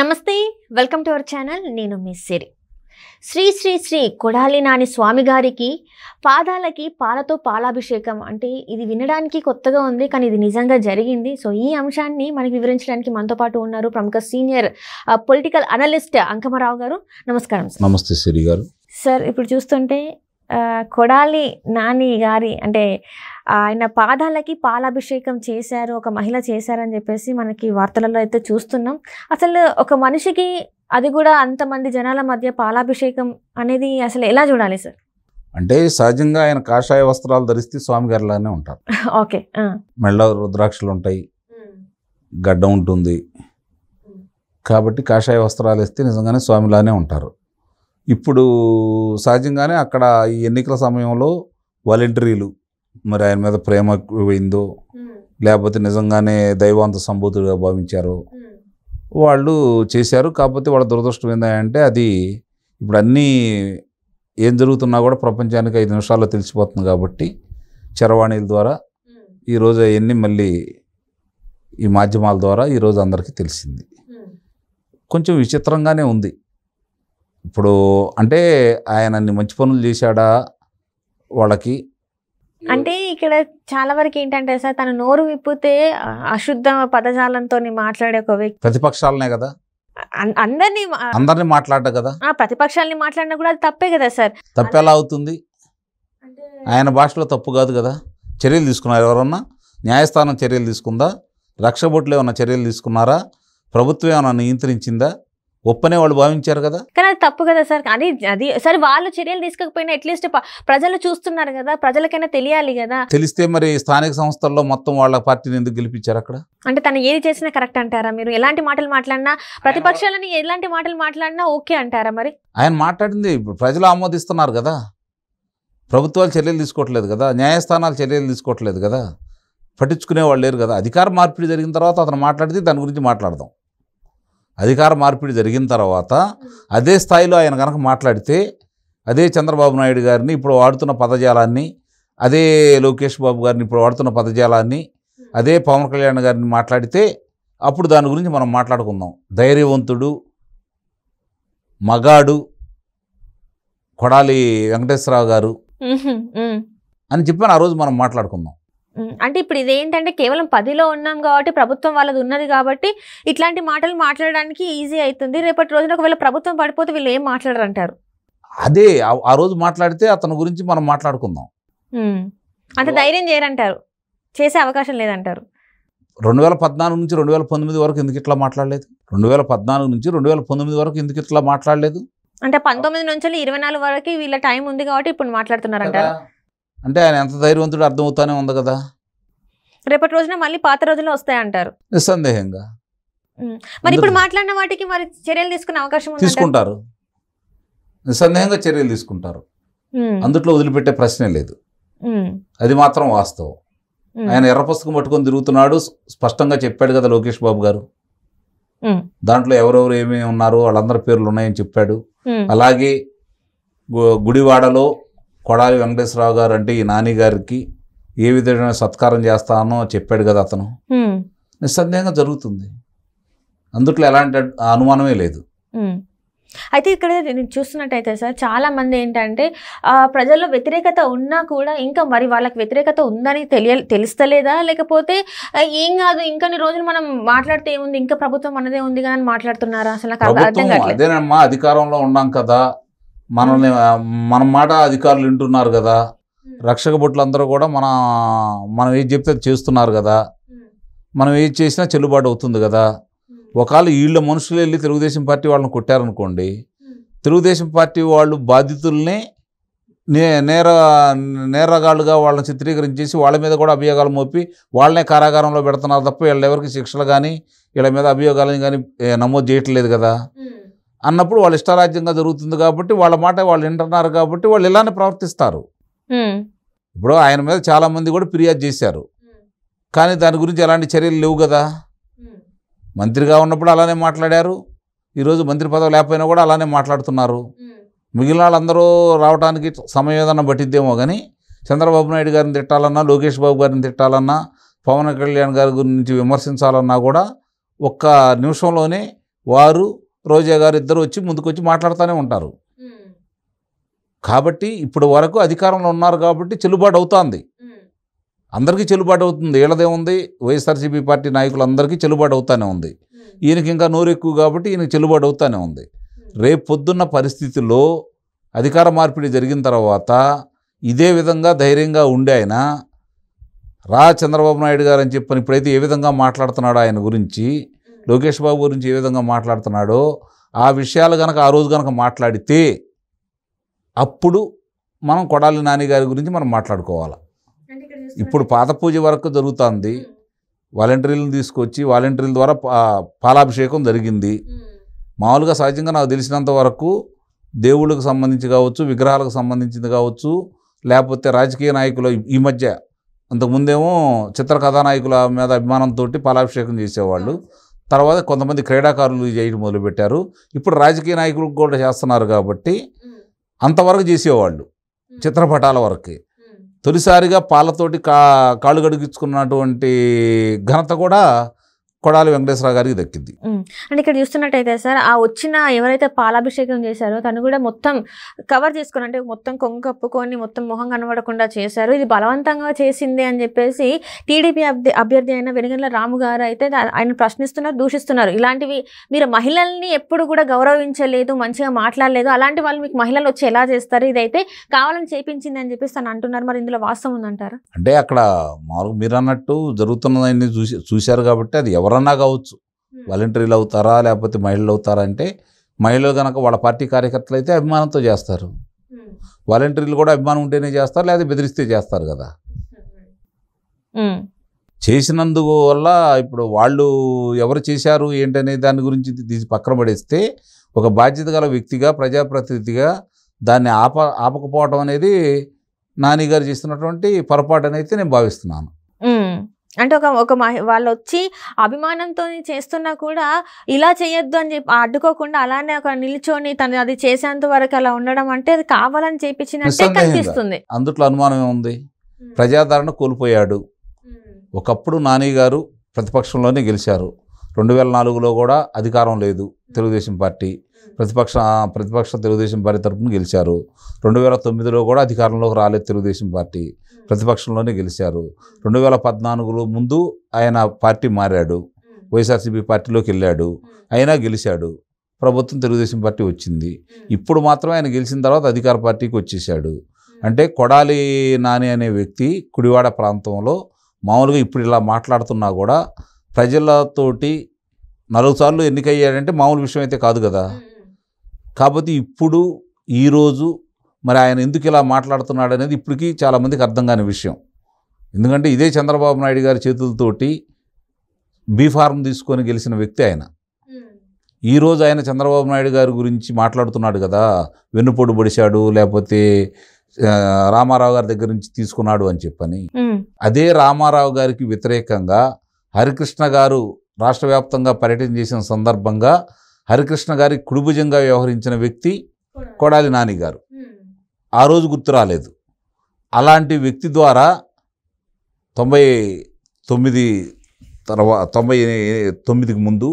నమస్తే welcome to our channel నేను మీ సిరి శ్రీ శ్రీ శ్రీ కొడాలి నాని స్వామి గారికి పాదాలకి పాలతో పాలాభిషేకం అంటే ఇది వినడానికి కొత్తగా ఉంది కానీ ఇది నిజంగా జరిగింది సో ఈ అంశాన్ని మనకి వివరించడానికి మనతో పాటు ఉన్నారు ప్రముఖ సీనియర్ పొలిటికల్ అనలిస్ట్ అంకమరావు గారు నమస్కారం నమస్తే సిరి గారు సార్ ఇప్పుడు చూస్తుంటే కొడాలి నాని గారి అంటే ఆయన పాదాలకి పాలాభిషేకం చేశారు ఒక మహిళ చేశారని చెప్పేసి మనకి వార్తలలో అయితే చూస్తున్నాం అసలు ఒక మనిషికి అది కూడా అంతమంది జనాల మధ్య పాలాభిషేకం అనేది అసలు ఎలా చూడాలి సార్ అంటే సహజంగా ఆయన కాషాయ వస్త్రాలు ధరిస్తే స్వామి గారిలానే ఉంటారు ఓకే మెళ్ళ రుద్రాక్షలు ఉంటాయి గడ్డ ఉంటుంది కాబట్టి కాషాయ వస్త్రాలు వేస్తే నిజంగానే స్వామిలానే ఉంటారు ఇప్పుడు సహజంగానే అక్కడ ఈ ఎన్నికల సమయంలో వాలంటీర్లు మరి ఆయన మీద ప్రేమ పోయిందో hmm. లేకపోతే నిజంగానే దైవాంత సంబూతుడిగా భావించారు hmm. వాళ్ళు చేశారు కాకపోతే వాళ్ళ దురదృష్టం ఏంటంటే అది ఇప్పుడు అన్నీ ఏం జరుగుతున్నా కూడా ప్రపంచానికి ఐదు నిమిషాల్లో తెలిసిపోతుంది కాబట్టి చరవాణిల ద్వారా hmm. ఈరోజు అవన్నీ మళ్ళీ ఈ మాధ్యమాల ద్వారా ఈరోజు అందరికీ తెలిసింది కొంచెం విచిత్రంగానే ఉంది ఇప్పుడు అంటే ఆయన మంచి పనులు చేశాడా వాళ్ళకి అంటే ఇక్కడ చాలా వరకు ఏంటంటే సార్ తను నోరు విప్పితే అశుద్ధ పదజాలంతో మాట్లాడే ఒక వ్యక్తి ప్రతిపక్షాలనే కదా అందరినీ అందరినీ మాట్లాడ కదా ప్రతిపక్షాలని మాట్లాడినా కూడా అది తప్పే కదా సార్ తప్పేలా అవుతుంది ఆయన భాషలో తప్పు కాదు కదా చర్యలు తీసుకున్నారు ఎవరన్నా న్యాయస్థానం చర్యలు తీసుకుందా రక్షబొట్లు ఏమైనా చర్యలు తీసుకున్నారా ప్రభుత్వం ఏమైనా నియంత్రించిందా ఒప్పనే వాళ్ళు భావించారు కదా కానీ అది తప్పు కదా సార్ అది అది సరే వాళ్ళు చర్యలు తీసుకోకపోయినా అట్లీస్ట్ ప్రజలు చూస్తున్నారు కదా ప్రజలకైనా తెలియాలి కదా తెలిస్తే మరి స్థానిక సంస్థల్లో మొత్తం వాళ్ళ పార్టీని ఎందుకు గెలిపించారు అక్కడ అంటే తను ఏది చేసినా కరెక్ట్ అంటారా మీరు ఎలాంటి మాటలు మాట్లాడినా ప్రతిపక్షాలని ఎలాంటి మాటలు మాట్లాడినా ఓకే అంటారా మరి ఆయన మాట్లాడింది ప్రజలు ఆమోదిస్తున్నారు కదా ప్రభుత్వాలు చర్యలు తీసుకోవట్లేదు కదా న్యాయస్థానాలు చర్యలు తీసుకోవట్లేదు కదా పట్టించుకునే వాళ్ళు లేరు కదా అధికార మార్పిడి జరిగిన తర్వాత అతను మాట్లాడితే దాని గురించి మాట్లాడదాం అధికార మార్పిడి జరిగిన తర్వాత అదే స్థాయిలో ఆయన కనుక మాట్లాడితే అదే చంద్రబాబు నాయుడు గారిని ఇప్పుడు వాడుతున్న పదజాలాన్ని అదే లోకేష్ బాబు గారిని ఇప్పుడు వాడుతున్న పదజాలాన్ని అదే పవన్ కళ్యాణ్ గారిని మాట్లాడితే అప్పుడు దాని గురించి మనం మాట్లాడుకుందాం ధైర్యవంతుడు మగాడు కొడాలి వెంకటేశ్వరరావు గారు అని చెప్పి ఆ రోజు మనం మాట్లాడుకుందాం అంటే ఇప్పుడు ఇదేంటంటే కేవలం పదిలో ఉన్నాం కాబట్టి ప్రభుత్వం వాళ్ళది ఉన్నది కాబట్టి ఇట్లాంటి మాటలు మాట్లాడడానికి ఈజీ అవుతుంది రేపటి రోజున ఒకవేళ ప్రభుత్వం పడిపోతే వీళ్ళు ఏం మాట్లాడరంటారు అదే ఆ రోజు మాట్లాడితే అతని గురించి మనం మాట్లాడుకుందాం అంత ధైర్యం చేయరంటారు చేసే అవకాశం లేదంటారు రెండు వేల పద్నాలుగు నుంచి రెండు వేల పంతొమ్మిది వరకు ఎందుకు ఇట్లా మాట్లాడలేదు రెండు వేల పద్నాలుగు నుంచి రెండు వేల పంతొమ్మిది వరకు ఎందుకు ఇట్లా మాట్లాడలేదు అంటే పంతొమ్మిది నుంచి ఇరవై నాలుగు వరకు వీళ్ళ టైం ఉంది కాబట్టి ఇప్పుడు మాట్లాడుతున్నారంటారు అంటే ఆయన ఎంత ధైర్యవంతుడు అర్థమవుతానే ఉంది కదా రేపటి రోజున మళ్ళీ పాత రోజుల్లో వస్తాయంటారు నిస్సందేహంగా మరి ఇప్పుడు మాట్లాడిన వాటికి మరి చర్యలు తీసుకునే అవకాశం తీసుకుంటారు నిస్సందేహంగా చర్యలు తీసుకుంటారు అందుట్లో వదిలిపెట్టే ప్రశ్నే లేదు అది మాత్రం వాస్తవం ఆయన ఎర్ర పుస్తకం పట్టుకొని తిరుగుతున్నాడు స్పష్టంగా చెప్పాడు కదా లోకేష్ బాబు గారు దాంట్లో ఎవరెవరు ఏమేమి ఉన్నారు వాళ్ళందరి పేర్లు ఉన్నాయని చెప్పాడు అలాగే గుడివాడలో కొడాలి వెంకటేశ్వరరావు గారు అంటే ఈ నాని గారికి ఏ విధమైన సత్కారం చేస్తానో చెప్పాడు కదా అతను నిస్సందేహంగా జరుగుతుంది అందుట్లో ఎలాంటి అనుమానమే లేదు అయితే ఇక్కడ నేను చూస్తున్నట్టయితే సార్ చాలా మంది ఏంటంటే ప్రజల్లో వ్యతిరేకత ఉన్నా కూడా ఇంకా మరి వాళ్ళకి వ్యతిరేకత ఉందని తెలియ తెలుస్తలేదా లేకపోతే ఏం కాదు ఇంకొన్ని రోజులు మనం మాట్లాడితే ఏముంది ఇంకా ప్రభుత్వం అన్నదే ఉంది కానీ మాట్లాడుతున్నారా అసలు నాకు అదేనమ్మా అధికారంలో ఉన్నాం కదా మనల్ని మన మాట అధికారులు వింటున్నారు కదా రక్షక భటులందరూ కూడా మన మనం ఏది చెప్తే చేస్తున్నారు కదా మనం ఏది చేసినా చెల్లుబాటు అవుతుంది కదా ఒకవేళ వీళ్ళ మనుషులు వెళ్ళి తెలుగుదేశం పార్టీ వాళ్ళని కొట్టారనుకోండి తెలుగుదేశం పార్టీ వాళ్ళు బాధితుల్ని నే నేర నేరగాళ్ళుగా వాళ్ళని చిత్రీకరించేసి వాళ్ళ మీద కూడా అభియోగాలు మోపి వాళ్ళనే కారాగారంలో పెడుతున్నారు తప్ప వీళ్ళెవరికి శిక్షలు కానీ వీళ్ళ మీద అభియోగాలను కానీ నమోదు చేయట్లేదు కదా అన్నప్పుడు వాళ్ళు ఇష్టారాజ్యంగా జరుగుతుంది కాబట్టి వాళ్ళ మాట వాళ్ళు వింటున్నారు కాబట్టి వాళ్ళు ఇలానే ప్రవర్తిస్తారు ఇప్పుడు ఆయన మీద చాలామంది కూడా ఫిర్యాదు చేశారు కానీ దాని గురించి ఎలాంటి చర్యలు లేవు కదా మంత్రిగా ఉన్నప్పుడు అలానే మాట్లాడారు ఈరోజు మంత్రి పదవి లేకపోయినా కూడా అలానే మాట్లాడుతున్నారు మిగిలిన వాళ్ళందరూ రావడానికి సమయం ఏదన్నా పట్టిద్దేమో కానీ చంద్రబాబు నాయుడు గారిని తిట్టాలన్నా లోకేష్ బాబు గారిని తిట్టాలన్నా పవన్ కళ్యాణ్ గారి గురించి విమర్శించాలన్నా కూడా ఒక్క నిమిషంలోనే వారు రోజా గారు ఇద్దరు వచ్చి ముందుకొచ్చి మాట్లాడుతూనే ఉంటారు కాబట్టి ఇప్పుడు వరకు అధికారంలో ఉన్నారు కాబట్టి చెల్లుబాటు అవుతోంది అందరికీ చెల్లుబాటు అవుతుంది వీళ్ళదే ఉంది వైఎస్ఆర్సీపీ పార్టీ నాయకులందరికీ చెల్లుబాటు అవుతానే ఉంది ఈయనకి ఇంకా నోరు ఎక్కువ కాబట్టి ఈయనకి చెల్లుబాటు అవుతానే ఉంది రేపు పొద్దున్న పరిస్థితిలో అధికార మార్పిడి జరిగిన తర్వాత ఇదే విధంగా ధైర్యంగా ఉండే ఆయన రా చంద్రబాబు నాయుడు గారు అని చెప్పని ఇప్పుడైతే ఏ విధంగా మాట్లాడుతున్నాడు ఆయన గురించి లోకేష్ బాబు గురించి ఏ విధంగా మాట్లాడుతున్నాడో ఆ విషయాలు కనుక ఆ రోజు కనుక మాట్లాడితే అప్పుడు మనం కొడాలి నాని గారి గురించి మనం మాట్లాడుకోవాలి ఇప్పుడు పాత పూజ వరకు జరుగుతుంది వాలంటీర్లను తీసుకొచ్చి వాలంటీర్ల ద్వారా పాలాభిషేకం జరిగింది మామూలుగా సహజంగా నాకు తెలిసినంత వరకు దేవుళ్ళకు సంబంధించి కావచ్చు విగ్రహాలకు సంబంధించింది కావచ్చు లేకపోతే రాజకీయ నాయకులు ఈ మధ్య అంతకుముందేమో చిత్ర కథానాయకుల మీద అభిమానంతో పాలాభిషేకం చేసేవాళ్ళు తర్వాత కొంతమంది క్రీడాకారులు చేయడం మొదలుపెట్టారు ఇప్పుడు రాజకీయ నాయకులు కూడా చేస్తున్నారు కాబట్టి అంతవరకు చేసేవాళ్ళు చిత్రపటాల వరకు తొలిసారిగా పాలతోటి కా కాళ్ళు గడిగించుకున్నటువంటి ఘనత కూడా కొడాలి వెంకటేశ్వరరావు గారికి దక్కింది అంటే ఇక్కడ చూస్తున్నట్టయితే సార్ ఆ వచ్చిన ఎవరైతే పాలాభిషేకం చేశారో తను కూడా మొత్తం కవర్ చేసుకుని అంటే మొత్తం కొంగు కప్పుకొని మొత్తం మొహం కనబడకుండా చేశారు ఇది బలవంతంగా చేసింది అని చెప్పేసి టీడీపీ అభ్యర్థి అయిన వెనుగన్న రాము గారు అయితే ఆయన ప్రశ్నిస్తున్నారు దూషిస్తున్నారు ఇలాంటివి మీరు మహిళల్ని ఎప్పుడు కూడా గౌరవించలేదు మంచిగా మాట్లాడలేదు అలాంటి వాళ్ళు మీకు మహిళలు వచ్చి ఎలా చేస్తారు ఇదైతే కావాలని చేపించింది అని చెప్పేసి తను అంటున్నారు మరి ఇందులో వాస్తవం ఉందంటారు అంటే అక్కడ మీరు అన్నట్టు జరుగుతున్నదాన్ని చూసి చూశారు కాబట్టి అది ఎవరు ఎవరన్నా కావచ్చు వాలంటీర్లు అవుతారా లేకపోతే మహిళలు అవుతారా అంటే మహిళలు కనుక వాళ్ళ పార్టీ కార్యకర్తలు అయితే అభిమానంతో చేస్తారు వాలంటీర్లు కూడా అభిమానం ఉంటేనే చేస్తారు లేదా బెదిరిస్తే చేస్తారు కదా చేసినందుకు వల్ల ఇప్పుడు వాళ్ళు ఎవరు చేశారు ఏంటనే దాని గురించి పక్కన పడేస్తే ఒక బాధ్యత గల వ్యక్తిగా ప్రజాప్రతినిధిగా దాన్ని ఆప ఆపకపోవటం అనేది నాని గారు చేస్తున్నటువంటి పొరపాటు అయితే నేను భావిస్తున్నాను అంటే ఒక ఒక వాళ్ళు వచ్చి అభిమానంతో చేస్తున్నా కూడా ఇలా చేయొద్దు అని చెప్పి అడ్డుకోకుండా అలానే ఒక నిల్చొని తను అది చేసేంత వరకు అలా ఉండడం అంటే అది కావాలని చేపించినట్టే కనిపిస్తుంది అందుట్లో అనుమానం ఉంది ప్రజాదరణ కోల్పోయాడు ఒకప్పుడు నాని గారు ప్రతిపక్షంలోనే గెలిచారు రెండు వేల నాలుగులో కూడా అధికారం లేదు తెలుగుదేశం పార్టీ ప్రతిపక్ష ప్రతిపక్ష తెలుగుదేశం పార్టీ తరఫున గెలిచారు రెండు వేల తొమ్మిదిలో కూడా అధికారంలోకి రాలేదు తెలుగుదేశం పార్టీ ప్రతిపక్షంలోనే గెలిచారు రెండు వేల పద్నాలుగులో ముందు ఆయన పార్టీ మారాడు వైఎస్ఆర్సీపీ పార్టీలోకి వెళ్ళాడు అయినా గెలిచాడు ప్రభుత్వం తెలుగుదేశం పార్టీ వచ్చింది ఇప్పుడు మాత్రం ఆయన గెలిచిన తర్వాత అధికార పార్టీకి వచ్చేసాడు అంటే కొడాలి నాని అనే వ్యక్తి కుడివాడ ప్రాంతంలో మామూలుగా ఇప్పుడు ఇలా మాట్లాడుతున్నా కూడా ప్రజలతోటి నాలుగు సార్లు ఎన్నికయ్యాడంటే మామూలు విషయం అయితే కాదు కదా కాబట్టి ఇప్పుడు ఈరోజు మరి ఆయన ఎందుకు ఇలా మాట్లాడుతున్నాడు అనేది ఇప్పటికీ చాలామందికి అర్థం కాని విషయం ఎందుకంటే ఇదే చంద్రబాబు నాయుడు గారి చేతులతోటి బీఫార్మ్ తీసుకొని గెలిచిన వ్యక్తి ఆయన ఈరోజు ఆయన చంద్రబాబు నాయుడు గారి గురించి మాట్లాడుతున్నాడు కదా వెన్నుపోటు పొడిశాడు లేకపోతే రామారావు గారి దగ్గర నుంచి తీసుకున్నాడు అని చెప్పని అదే రామారావు గారికి వ్యతిరేకంగా హరికృష్ణ గారు రాష్ట్ర వ్యాప్తంగా పర్యటన చేసిన సందర్భంగా హరికృష్ణ గారి కుడుభుజంగా వ్యవహరించిన వ్యక్తి కొడాలి నాని గారు ఆ రోజు గుర్తు రాలేదు అలాంటి వ్యక్తి ద్వారా తొంభై తొమ్మిది తర్వా తొంభై తొమ్మిదికి ముందు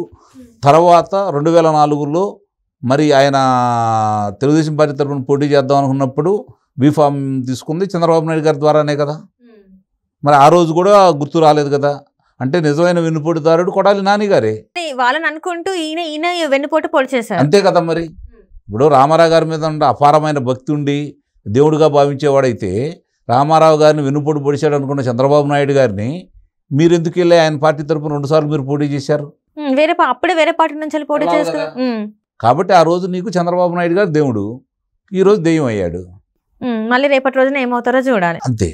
తర్వాత రెండు వేల నాలుగులో మరి ఆయన తెలుగుదేశం పార్టీ తరఫున పోటీ చేద్దాం అనుకున్నప్పుడు బీఫామ్ తీసుకుంది చంద్రబాబు నాయుడు గారి ద్వారానే కదా మరి ఆ రోజు కూడా గుర్తు రాలేదు కదా అంటే నిజమైన వెన్నుపోటుదారుడు కొడాలి నానిగారే వాళ్ళని అనుకుంటూ ఈయన ఈయన వెన్నుపోటు పొడిచేశారు అంతే కదా మరి ఇప్పుడు రామారావు గారి మీద ఉన్న అపారమైన భక్తి ఉండి దేవుడుగా భావించేవాడైతే రామారావు గారిని వెన్నుపోటు పొడిచాడు అనుకున్న చంద్రబాబు నాయుడు గారిని మీరు ఎందుకు వెళ్ళి ఆయన పార్టీ తరఫున రెండు సార్లు మీరు పోటీ చేశారు వేరే అప్పుడే వేరే పార్టీ నుంచి పోటీ చేస్తారు కాబట్టి ఆ రోజు నీకు చంద్రబాబు నాయుడు గారు దేవుడు ఈ రోజు దెయ్యం అయ్యాడు మళ్ళీ రేపటి రోజున ఏమవుతారో చూడాలి అంతే